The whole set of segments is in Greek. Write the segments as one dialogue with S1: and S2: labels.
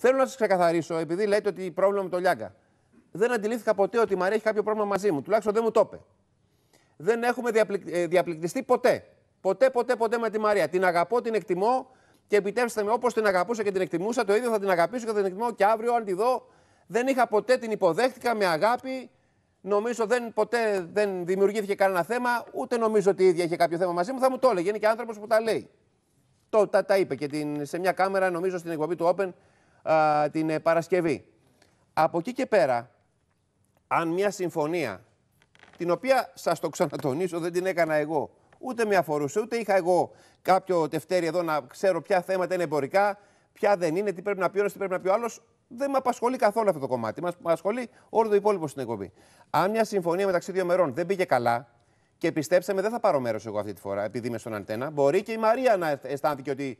S1: Θέλω να σας ξεκαθαρίσω, επειδή λέτε ότι πρόβλημα με το Λιάγκα. Δεν αντιλήφθηκα ποτέ ότι η Μαρία έχει κάποιο πρόβλημα μαζί μου. Τουλάχιστον δεν μου το είπε. Δεν έχουμε διαπληκ... Ε, διαπληκτιστεί ποτέ. Ποτέ, ποτέ, ποτέ με τη Μαρία. Την αγαπώ, την εκτιμώ και επιτέψτε με όπως την αγαπούσα και την εκτιμούσα, το ίδιο θα την αγαπήσω και θα την εκτιμώ και αύριο, αν τη δω. Δεν είχα ποτέ την υποδέχτηκα με αγάπη. Νομίζω δεν, ποτέ δεν δημιουργήθηκε κανένα θέμα, ούτε νομίζω ότι η ίδια είχε κάποιο θέμα μαζί μου. Θα μου το έλεγε. Είναι και άνθρωπος που τα λέει. Το, τα, τα είπε και την, σε μια κάμερα, νομίζω στην εκπομπή του Open, α, την ε, Παρασκευή. Από εκεί και πέρα, αν μια συμφωνία, την οποία σας το ξανατονίσω δεν την έκανα εγώ, ούτε με αφορούσε, ούτε είχα εγώ κάποιο τευτέρι εδώ να ξέρω ποια θέματα είναι εμπορικά, ποια δεν είναι, τι πρέπει να πει ο τι πρέπει να πει ο άλλος. Δεν με απασχολεί καθόλου αυτό το κομμάτι. Μας απασχολεί όλο το υπόλοιπο στην εκπομπή. Αν μια συμφωνία μεταξύ δύο μερών δεν πήγε καλά, και πιστέψτε δεν θα πάρω μέρος εγώ αυτή τη φορά, επειδή είμαι στον αντένα. Μπορεί και η Μαρία να αισθάνθηκε ότι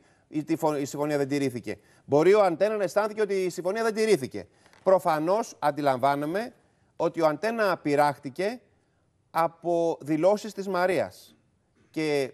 S1: η συμφωνία δεν τηρήθηκε. Μπορεί ο Αντένα να αισθάνθηκε ότι η συμφωνία δεν τηρήθηκε. Προφανώς αντιλαμβάνομαι ότι ο Αντένα πειράχτηκε από δηλώσεις της Μαρίας. Και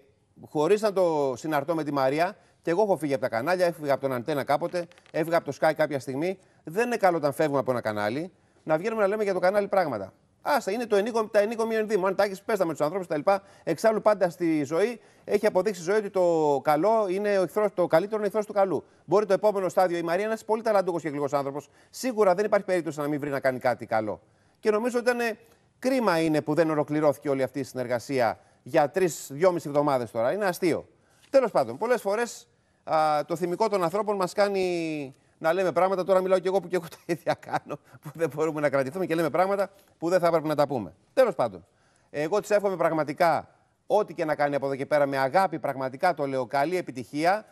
S1: χωρίς να το συναρτώ με τη Μαρία, και εγώ έχω φύγει από τα κανάλια, έφυγα από τον Αντένα κάποτε, έφυγα από το Sky κάποια στιγμή. Δεν είναι καλό όταν φεύγουμε από ένα κανάλι να βγαίνουμε να λέμε για το κανάλι πράγματα. Άστα, είναι το ενίκο, τα μείον Αν τα έχεις, πέστα με τους ανθρώπους κτλ. Εξάλλου, πάντα στη ζωή έχει αποδείξει η ζωή ότι το καλό είναι ο εχθρός, το καλύτερο είναι εχθρός του καλού. Μπορεί το επόμενο στάδιο η Μαρία να είναι πολύ ταλαντούχος και γλυκός άνθρωπος. Σίγουρα δεν υπάρχει περίπτωση να μην βρει να κάνει κάτι καλό. Και νομίζω ότι ήταν ε, κρίμα είναι που δεν ολοκληρώθηκε όλη αυτή η συνεργασία για τρει-δυόμιση εβδομάδες τώρα. Είναι αστείο. Τέλος πάντων, πολλές φορές το θυμικό των ανθρώπων μας κάνει να λέμε πράγματα. Τώρα μιλάω και εγώ που και εγώ τα ίδια κάνω, που δεν μπορούμε να κρατηθούμε και λέμε πράγματα που δεν θα έπρεπε να τα πούμε. Τέλος πάντων, εγώ τη εύχομαι πραγματικά ό,τι και να κάνει από εδώ και πέρα με αγάπη, πραγματικά το λέω. Καλή επιτυχία.